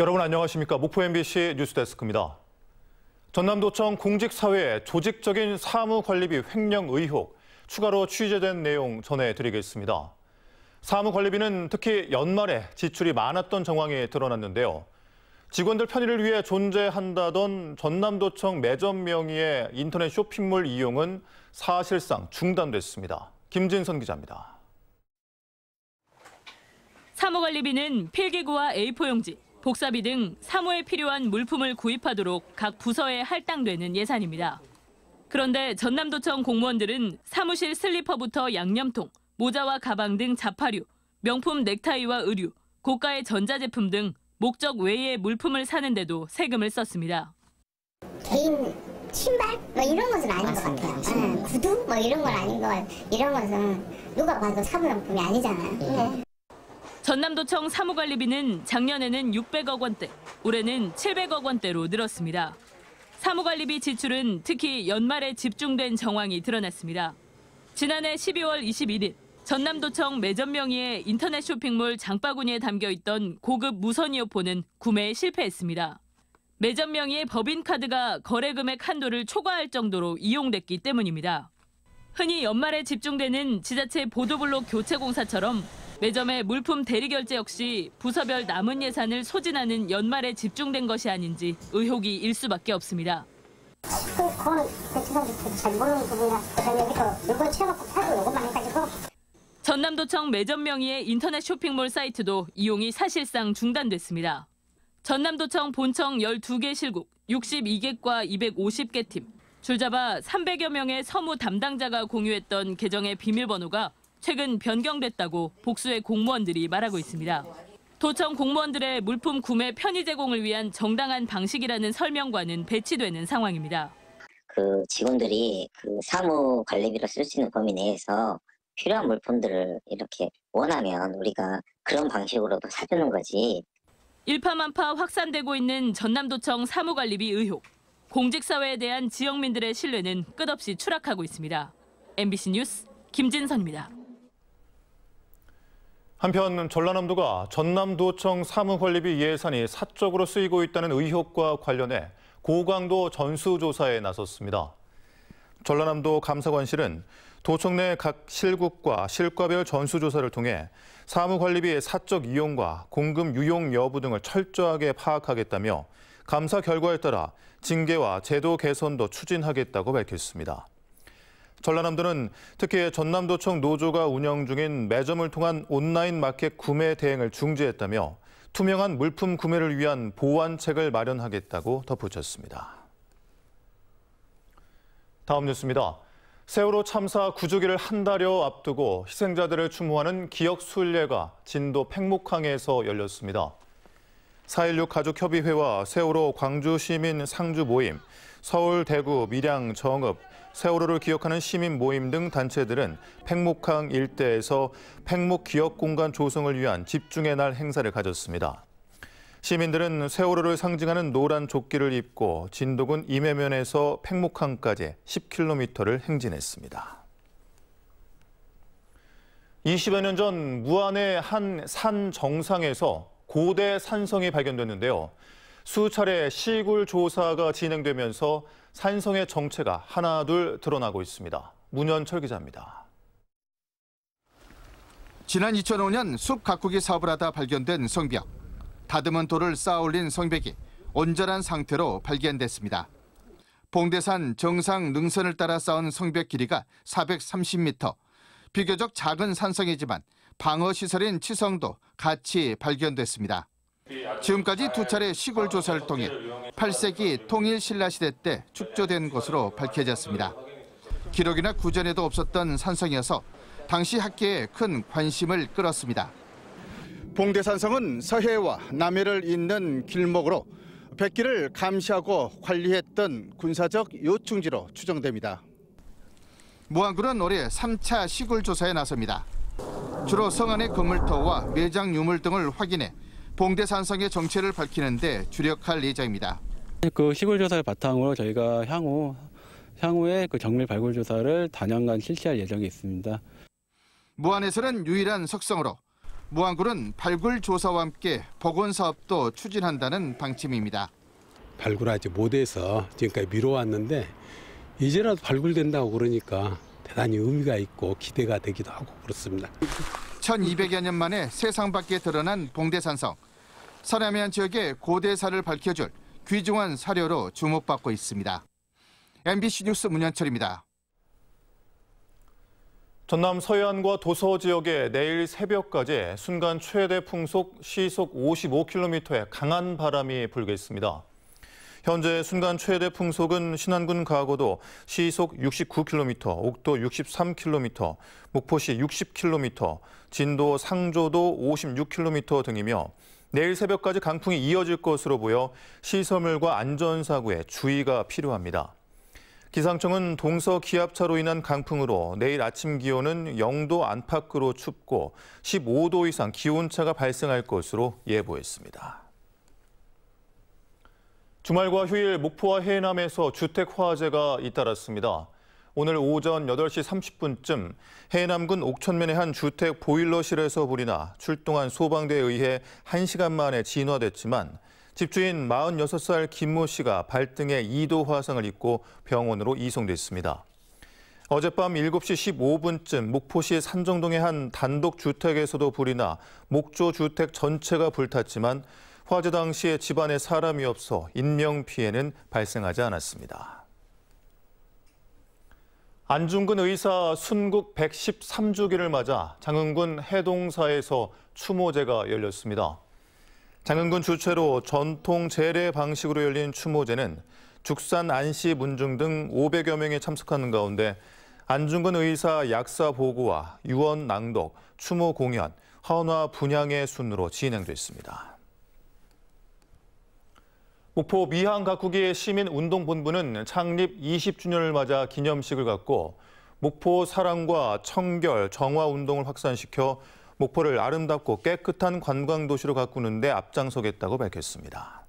여러분 안녕하십니까? 목포 MBC 뉴스데스크입니다. 전남도청 공직사회의 조직적인 사무관리비 횡령 의혹, 추가로 취재된 내용 전해드리겠습니다. 사무관리비는 특히 연말에 지출이 많았던 정황이 드러났는데요. 직원들 편의를 위해 존재한다던 전남도청 매점 명의의 인터넷 쇼핑몰 이용은 사실상 중단됐습니다. 김진선 기자입니다. 사무관리비는 필기구와 A4용지, 복사비 등 사무에 필요한 물품을 구입하도록 각 부서에 할당되는 예산입니다. 그런데 전남도청 공무원들은 사무실 슬리퍼부터 양념통, 모자와 가방 등 자파류, 명품 넥타이와 의류, 고가의 전자제품 등 목적 외의 물품을 사는데도 세금을 썼습니다. 개인 신발 뭐 이런 것은 아닌 맞습니다. 것 같아요. 응, 네, 구두 뭐 이런 건 아닌 것 같아요. 이런 것은 누가 봐도 사무용품이 아니잖아요. 예. 네. 전남도청 사무관리비는 작년에는 600억 원대, 올해는 700억 원대로 늘었습니다. 사무관리비 지출은 특히 연말에 집중된 정황이 드러났습니다. 지난해 12월 21일 전남도청 매점 명의의 인터넷 쇼핑몰 장바구니에 담겨 있던 고급 무선 이어폰은 구매에 실패했습니다. 매점 명의의 법인 카드가 거래 금액 한도를 초과할 정도로 이용됐기 때문입니다. 흔히 연말에 집중되는 지자체 보도블록 교체 공사처럼 매점의 네 물품 대리 결제 역시 부서별 남은 예산을 소진하는 연말에 집중된 것이 아닌지 의혹이 일 수밖에 없습니다. 그 그 그 전남도청 매점 명의의 인터넷 쇼핑몰 사이트도 이용이 사실상 중단됐습니다. 전남도청 본청 12개 실국, 62개과 250개 팀, 줄잡아 300여 명의 서무 담당자가 공유했던 계정의 비밀번호가 최근 변경됐다고 복수의 공무원들이 말하고 있습니다. 도청 공무원들의 물품 구매 편의 제공을 위한 정당한 방식이라는 설명과는 배치되는 상황입니다. 그 직원들이 그 사무 관리비로 쓸 수 있는 범위 내에서 필요한 물품들을 이렇게 원하면 우리가 그런 방식으로도 사주는 거지. 일파만파 확산되고 있는 전남도청 사무관리비 의혹. 공직사회에 대한 지역민들의 신뢰는 끝없이 추락하고 있습니다. MBC 뉴스 김진선입니다. 한편 전라남도가 전남도청 사무관리비 예산이 사적으로 쓰이고 있다는 의혹과 관련해 고강도 전수조사에 나섰습니다. 전라남도 감사관실은 도청 내 각 실국과 실과별 전수조사를 통해 사무관리비의 사적 이용과 공금 유용 여부 등을 철저하게 파악하겠다며 감사 결과에 따라 징계와 제도 개선도 추진하겠다고 밝혔습니다. 전라남도는 특히 전남도청 노조가 운영 중인 매점을 통한 온라인 마켓 구매 대행을 중지했다며 투명한 물품 구매를 위한 보완책을 마련하겠다고 덧붙였습니다. 다음 뉴스입니다. 세월호 참사 구조기를 한 달여 앞두고 희생자들을 추모하는 기억 순례가 진도 팽목항에서 열렸습니다. 4.16 가족협의회와 세월호 광주시민 상주 모임, 서울, 대구, 밀양, 정읍, 세월호를 기억하는 시민 모임 등 단체들은 팽목항 일대에서 팽목 기억 공간 조성을 위한 집중의 날 행사를 가졌습니다. 시민들은 세월호를 상징하는 노란 조끼를 입고 진도군 임해면에서 팽목항까지 10km를 행진했습니다. 20여 년전 무안의 한 산 정상에서 고대 산성이 발견됐는데요. 수차례 시굴 조사가 진행되면서 산성의 정체가 하나 둘 드러나고 있습니다. 문현철 기자입니다. 지난 2005년 숲 가꾸기 사업을 하다 발견된 성벽. 다듬은 돌을 쌓아 올린 성벽이 온전한 상태로 발견됐습니다. 봉대산 정상 능선을 따라 쌓은 성벽 길이가 430m. 비교적 작은 산성이지만 방어 시설인 치성도 같이 발견됐습니다. 지금까지 두 차례 시골 조사를 통해 8세기 통일 신라시대 때 축조된 것으로 밝혀졌습니다. 기록이나 구전에도 없었던 산성이어서 당시 학계에 큰 관심을 끌었습니다. 봉대산성은 서해와 남해를 잇는 길목으로 백기를 감시하고 관리했던 군사적 요충지로 추정됩니다. 무안군은 올해 3차 시골 조사에 나섭니다. 주로 성안의 건물터와 매장 유물 등을 확인해 봉대산성의 정체를 밝히는데 주력할 예정입니다. 그 시골 조사를 바탕으로 저희가 향후 향후에 그 정밀 발굴 조사를 단연간 실시할 예정이 있습니다. 무안에서는 유일한 석성으로 무안굴은 발굴 조사와 함께 복원 사업도 추진한다는 방침입니다. 발굴하지 못해서 지금까지 미뤄왔는데 이제라도 발굴된다고 그러니까 대단히 의미가 있고 기대가 되기도 하고 그렇습니다. 1200여 년 만에 세상 밖에 드러난 봉대산성. 서남해안 지역의 고대사를 밝혀줄 귀중한 사료로 주목받고 있습니다. MBC 뉴스 문현철입니다. 전남 서해안과 도서 지역에 내일 새벽까지 순간 최대 풍속 시속 55km의 강한 바람이 불겠습니다. 현재 순간 최대 풍속은 신안군 가고도 시속 69km, 옥도 63km, 목포시 60km, 진도 상조도 56km 등이며 내일 새벽까지 강풍이 이어질 것으로 보여 시설물과 안전사고에 주의가 필요합니다. 기상청은 동서 기압차로 인한 강풍으로 내일 아침 기온은 0도 안팎으로 춥고 15도 이상 기온차가 발생할 것으로 예보했습니다. 주말과 휴일 목포와 해남에서 주택 화재가 잇따랐습니다. 오늘 오전 8시 30분쯤 해남군 옥천면의 한 주택 보일러실에서 불이 나 출동한 소방대에 의해 1시간 만에 진화됐지만 집주인 46살 김모 씨가 발등에 2도 화상을 입고 병원으로 이송됐습니다. 어젯밤 7시 15분쯤 목포시 산정동의 한 단독 주택에서도 불이 나 목조 주택 전체가 불탔지만 화재 당시에 집안에 사람이 없어 인명피해는 발생하지 않았습니다. 안중근 의사 순국 113주기를 맞아 장흥군 해동사에서 추모제가 열렸습니다. 장흥군 주최로 전통 제례 방식으로 열린 추모제는 죽산 안씨 문중 등 500여 명이 참석하는 가운데 안중근 의사 약사 보고와 유언 낭독, 추모 공연, 헌화 분향의 순으로 진행됐습니다. 목포 미항가쿠기 시민운동본부는 창립 20주년을 맞아 기념식을 갖고 목포 사랑과 청결, 정화운동을 확산시켜 목포를 아름답고 깨끗한 관광도시로 가꾸는 데 앞장서겠다고 밝혔습니다.